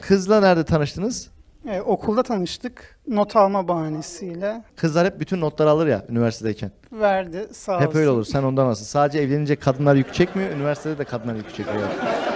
Kızla nerede tanıştınız? Ee, okulda tanıştık. Not alma bahanesiyle. Kızlar hep bütün notları alır ya üniversitedeyken. Verdi sağ olsun. Hep öyle olur. Sen ondan alsın. Sadece evlenince kadınlar yük çekmiyor. Üniversitede de kadınlar yük çekiyor.